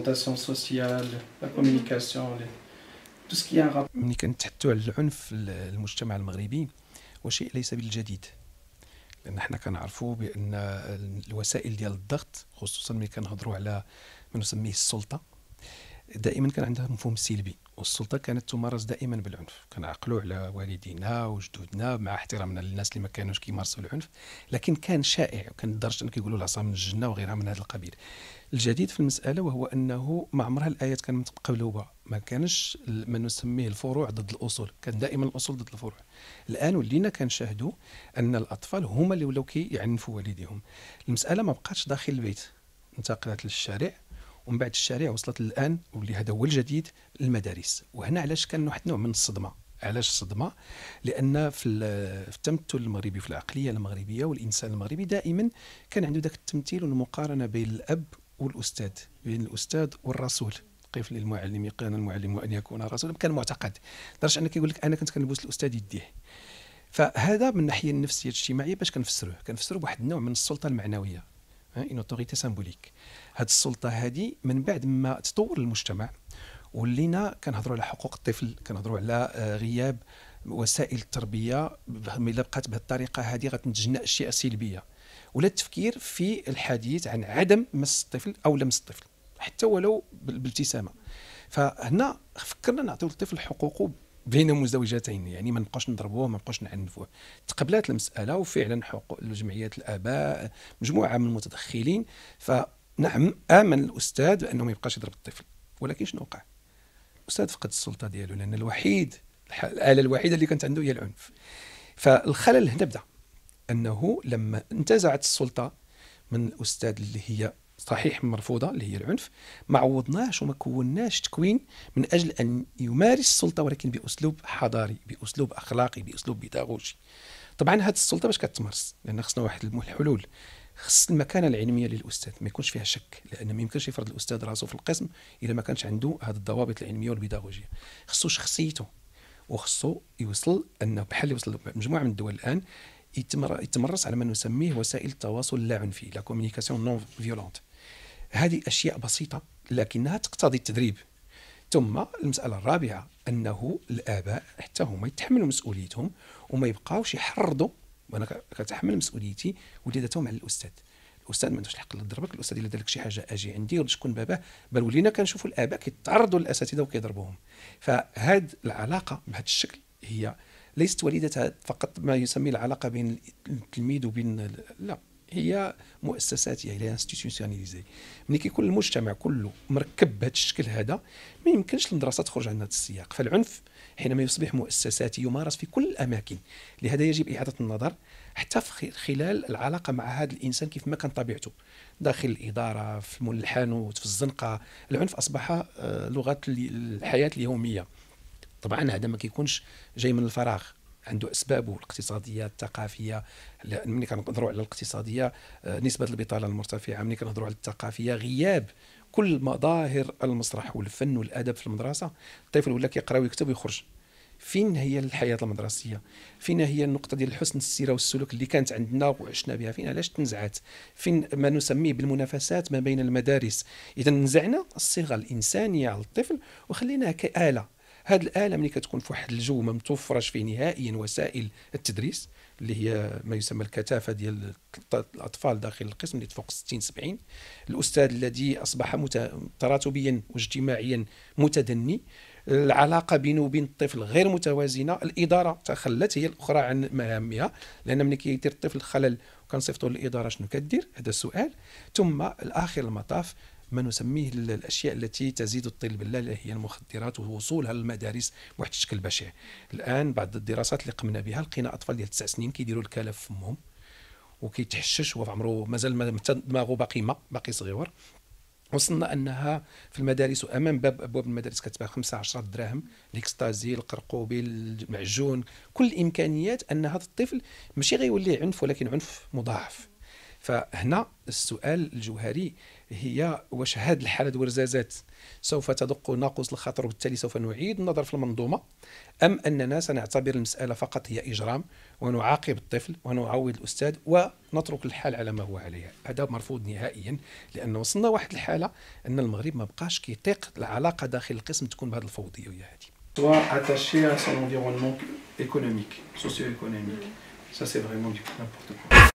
représentation sociale, la communication, tout ce qui a ملي كنتحدثوا على العنف في المجتمع المغربي وشيء ليس بالجديد لان حنا كنعرفوا بان الوسائل ديال الضغط خصوصا ملي كنهضروا على ما نسميه السلطه دائما كان عندها مفهوم سلبي والسلطه كانت تمارس دائما بالعنف كنعقلوا على والدينا وجدودنا مع احترامنا للناس اللي ما كانوش كيمارسوا العنف لكن كان شائع وكان لدرجه كيقولوا العصا من الجنه وغيرها من هذا القبيل الجديد في المساله وهو انه ما عمرها الايات كانت مقلوبه ما كانش ما نسميه الفروع ضد الاصول كان دائما الاصول ضد الفروع الان ولينا كنشاهدوا ان الاطفال هما اللي ولاو كيعنفوا والديهم المساله ما بقاتش داخل البيت انتقلت للشارع ومن بعد الشارع وصلت الان واللي هذا هو الجديد المدارس وهنا علاش كان واحد نوع من الصدمه علاش الصدمه لان في التمثل المغربي في العقليه المغربيه والانسان المغربي دائما كان عنده ذاك التمثيل والمقارنه بين الاب والاستاذ بين يعني الاستاذ والرسول قف للمعلم يقين المعلم وان يكون رسولا كان معتقد لدرجه انه كيقول لك انا كنت كنبوس الاستاذ يديه فهذا من الناحيه النفسيه الاجتماعيه باش كنفسروه كنفسروه بواحد النوع من السلطه المعنويه ان اوتوريتي سامبوليك هاد السلطه هذه من بعد ما تطور المجتمع ولينا كنهضروا على حقوق الطفل كنهضروا على آه، غياب وسائل التربيه الا بقات بهذه الطريقه هذه غتنتج لنا اشياء سلبيه ولا التفكير في الحديث عن عدم مس الطفل او لمس الطفل حتى ولو بالابتسامه فهنا فكرنا نعطيو الطفل حقوقه بين مزدوجتين يعني ما نبقاش نضربوه ما نبقاش نعنفوه تقبلات المساله وفعلا حقوق الجمعيات الاباء مجموعه من المتدخلين فنعم امن الاستاذ بانه ما يبقاش يضرب الطفل ولكن شنو وقع الاستاذ فقد السلطه ديالو لان الوحيد الاله الوحيده اللي كانت عنده هي العنف فالخلل هنا بدا انه لما انتزعت السلطه من الاستاذ اللي هي صحيح مرفوضه اللي هي العنف ما عوضناش وما كوناش تكوين من اجل ان يمارس السلطه ولكن باسلوب حضاري باسلوب اخلاقي باسلوب بيداغوجي طبعا هذه السلطه باش كتمارس لان خصنا واحد الحلول خص المكانه العلميه للاستاذ ما يكونش فيها شك لان ما يمكنش يفرض الاستاذ راسه في القسم اذا ما كانش عنده هذه الضوابط العلميه والبيداغوجيه خصو شخصيته وخصو يوصل انه بحال اللي وصل مجموعه من الدول الان يتمرس على ما نسميه وسائل التواصل اللاعنفي لا كوميونيكاسيون نون فيولونت هذه اشياء بسيطه لكنها تقتضي التدريب ثم المساله الرابعه انه الاباء حتى هما يتحملوا مسؤوليتهم وما يبقاوش يحرضوا وانا كتحمل مسؤوليتي وليداتهم على الاستاذ الاستاذ ما عندوش الحق يضربك الاستاذ الا دار لك شي حاجه اجي عندي ولا شكون باباه بل ولينا كنشوفوا الاباء كيتعرضوا للاساتذه وكيضربوهم فهاد العلاقه بهذا الشكل هي ليست وليدتها فقط ما يسمي العلاقة بين التلميذ وبين لا هي مؤسسات يعني هي انستيتيوسيوناليزي ملي كيكون المجتمع كله مركب بهذا الشكل هذا ما يمكنش المدرسه تخرج عن هذا السياق فالعنف حينما يصبح مؤسساتي يمارس في كل الاماكن لهذا يجب اعاده النظر حتى في خلال العلاقه مع هذا الانسان كيف ما كان طبيعته داخل الاداره في الحانوت في الزنقه العنف اصبح آه، لغه الحياه اليوميه طبعا هذا ما كيكونش جاي من الفراغ عنده اسبابه الاقتصاديه الثقافيه ملي كنهضروا على الاقتصاديه آه، نسبه البطاله المرتفعه ملي كنهضروا على الثقافيه غياب كل مظاهر المسرح والفن والادب في المدرسه الطفل ولا كيقرا ويكتب ويخرج فين هي الحياه المدرسيه فين هي النقطه ديال حسن السيره والسلوك اللي كانت عندنا وعشنا بها فين علاش تنزعت فين ما نسميه بالمنافسات ما بين المدارس اذا نزعنا الصيغه الانسانيه على الطفل وخليناها كاله هذه الاله ملي كتكون في واحد الجو ما متوفرش فيه نهائيا وسائل التدريس اللي هي ما يسمى الكثافه ديال الاطفال داخل القسم اللي تفوق 60 70 الاستاذ الذي اصبح مت... تراتبيا واجتماعيا متدني العلاقه بينه وبين الطفل غير متوازنه الاداره تخلت هي الاخرى عن مهامها لان ملي كيدير الطفل خلل وكنصيفطوا للاداره شنو كدير هذا السؤال ثم الاخر المطاف ما نسميه الاشياء التي تزيد الطين بالله هي المخدرات ووصولها للمدارس بواحد الشكل بشع الان بعض الدراسات اللي قمنا بها لقينا اطفال ديال تسع سنين كيديروا الكلف في فمهم وكيتحشش وهو في عمره مازال دماغه باقي ما باقي صغيور وصلنا انها في المدارس وامام باب ابواب المدارس كتباع 5 10 دراهم الاكستازي القرقوبي المعجون كل الامكانيات ان هذا الطفل ماشي غيولي عنف ولكن عنف مضاعف فهنا السؤال الجوهري هي واش هذه الحاله الورزازات سوف تدق ناقوس الخطر وبالتالي سوف نعيد النظر في المنظومه ام اننا سنعتبر المساله فقط هي اجرام ونعاقب الطفل ونعوض الاستاذ ونترك الحال على ما هو عليه هذا مرفوض نهائيا لان وصلنا واحد الحاله ان المغرب ما بقاش كيطيق العلاقه داخل القسم تكون بهذه الفوضيه هذه soit attaché à son environnement économique, socio-économique. Ça, c'est vraiment n'importe quoi.